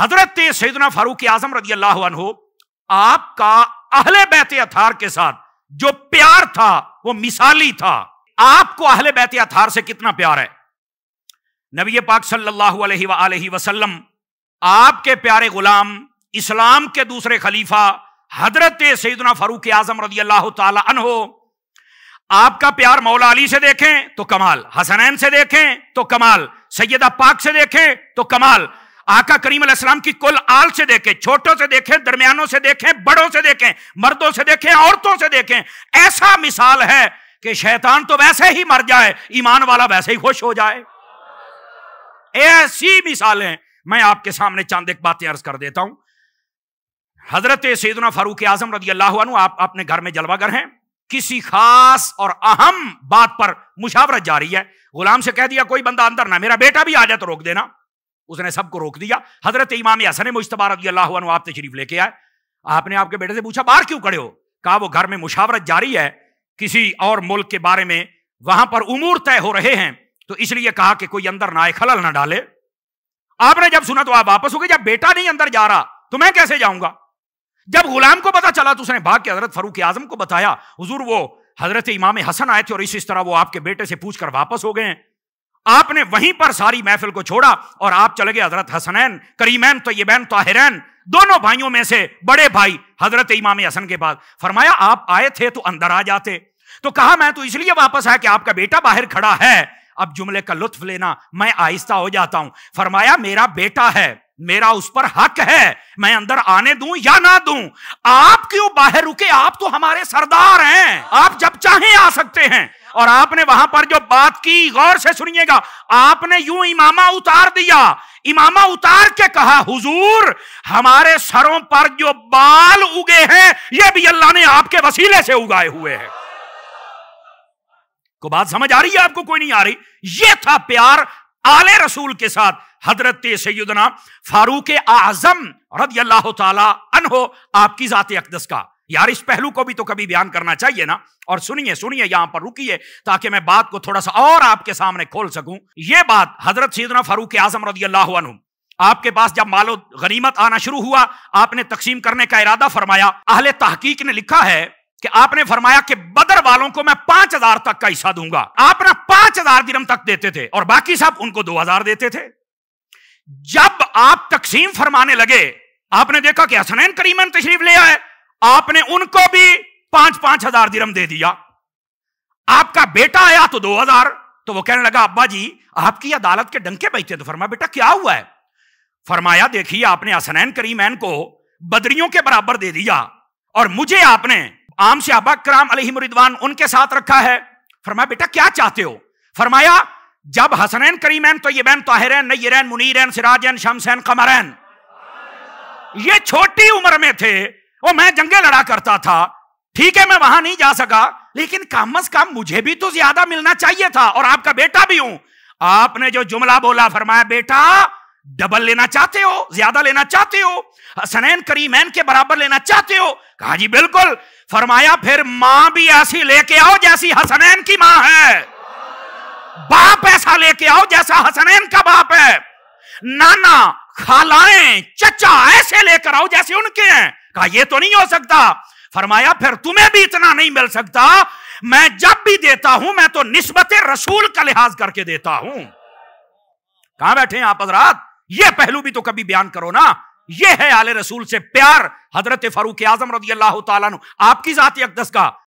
हजरत सैदना फारूक आजम रजी अल्लाह आपका अहले बैत अथार के साथ जो प्यार था वो मिसाली था आपको अहले बैत अथार से कितना प्यार है नबी पाक सल्लल्लाहु आपके प्यारे गुलाम इस्लाम के दूसरे खलीफा हजरत सैदना फारूक आजम रजी अल्लाह तहो आपका प्यार मौला अली से देखें तो कमाल हसनैन से देखें तो कमाल सैयदा पाक से देखें तो कमाल आका करीम अलैहिस्सलाम की कुल आल से देखें छोटों से देखें दरमियानों से देखें बड़ों से देखें मर्दों से देखें औरतों से देखें ऐसा मिसाल है कि शैतान तो वैसे ही मर जाए ईमान वाला वैसे ही खुश हो जाए ऐसी मिसालें मैं आपके सामने चांद एक बातें अर्ज कर देता हूं हजरत सैदना फारूक आजम रजी अल्लाह आप अपने घर में जलवागर हैं किसी खास और अहम बात पर मुशावरत जारी है गुलाम से कह दिया कोई बंदा अंदर ना मेरा बेटा भी आ जाए तो रोक देना उसने सबको रोक दिया हजरत इमाम हसन मुशतबा रजी अल्लाह आप तशरीफ लेके आए आपने आपके बेटे से पूछा बाहर क्यों खड़े हो कहा वो घर में मुशावरत जारी है किसी और मुल्क के बारे में वहां पर उमूर तय हो रहे हैं तो इसलिए कहा कि कोई अंदर ना खलल ना डाले आपने जब सुना तो आप वापस हो गए जब बेटा नहीं अंदर जा रहा तो मैं कैसे जाऊंगा जब गुलाम को पता चला तो उसने भाग के हजरत फरूक आजम को बताया हजूर वो हजरत इमाम हसन आए थे और इस तरह वो आपके बेटे से पूछकर वापस हो गए आपने वहीं पर सारी महफिल को छोड़ा और आप चले गए हजरत हसनैन करीमैन तो ये बैन ताहिरैन दोनों भाइयों में से बड़े भाई हजरत इमाम हसन के पास फरमाया आप आए थे तो अंदर आ जाते तो कहा मैं तो इसलिए वापस आया कि आपका बेटा बाहर खड़ा है अब जुमले का लुत्फ लेना मैं आहिस्ता हो जाता हूं फरमाया मेरा बेटा है मेरा उस पर हक है मैं अंदर आने दूं या ना दूं आप क्यों बाहर रुके आप तो हमारे सरदार हैं आप जब चाहे आ सकते हैं और आपने वहां पर जो बात की गौर से सुनिएगा आपने यूं इमामा उतार दिया इमामा उतार के कहा हुजूर हमारे सरों पर जो बाल उगे हैं ये भी अल्लाह ने आपके वसीले से उगाए हुए हैं को बात समझ आ रही है आपको कोई नहीं आ रही ये था प्यार आले रसूल के साथ हजरत सैदना फारूक आजम रद अनहो आपकी ज़ात अकदस का यार इस पहलू को भी तो कभी बयान करना चाहिए ना और सुनिए सुनिए यहां पर रुकिए ताकि मैं बात को थोड़ा सा और आपके सामने खोल सकूं ये बात हजरत सैदना फारूक आजम रदी अल्लाह आपके पास जब मालो गनीमत आना शुरू हुआ आपने तकसीम करने का इरादा फरमाया अहले तहकीक ने लिखा है कि आपने फरमाया कि बदर वालों को मैं पांच हजार तक का हिस्सा दूंगा आप ना पांच हजार दिनम तक देते थे और बाकी सब उनको दो हजार देते थे जब आप तकसीम फरमाने लगे आपने देखा कि हसनैन करीमन तशरीफ ले आए आपने उनको भी पांच पांच हजार दिरम दे दिया आपका बेटा आया तो दो हजार तो वो कहने लगा अब्बा जी आपकी अदालत के डंके बैठे तो फरमा बेटा क्या हुआ है फरमाया देखिए आपने हसनैन करीमैन को बदरियों के बराबर दे दिया और मुझे आपने आम से अबा कराम अलहिमरिदवान उनके साथ रखा है फरमाया बेटा क्या चाहते हो फरमाया जब हसनैन करीमैन तो ये बैन ताहरैन नयरैन मुनीरैन सिराजैन शमसैन कमरैन ये छोटी उम्र में थे और मैं जंगे लड़ा करता था ठीक है मैं वहां नहीं जा सका लेकिन कम अज कम मुझे भी तो ज्यादा मिलना चाहिए था और आपका बेटा भी हूं आपने जो जुमला बोला फरमाया बेटा डबल लेना चाहते हो ज्यादा लेना चाहते हो हसनैन करीमैन के बराबर लेना चाहते हो कहा जी बिल्कुल फरमाया फिर मां भी ऐसी लेके आओ जैसी हसनैन की मां है बाप ऐसा लेके आओ जैसा हसनैन का बाप है नाना खालाएं चचा ऐसे लेकर आओ जैसे उनके हैं कहा यह तो नहीं हो सकता फरमाया फिर तुम्हें भी इतना नहीं मिल सकता मैं जब भी देता हूं मैं तो निस्बत रसूल का लिहाज करके देता हूं कहां बैठे हैं आप हजरात यह पहलू भी तो कभी बयान करो ना यह है आले रसूल से प्यार हजरत फारूक आजम रजी अल्लाह आपकी जाति अकदस का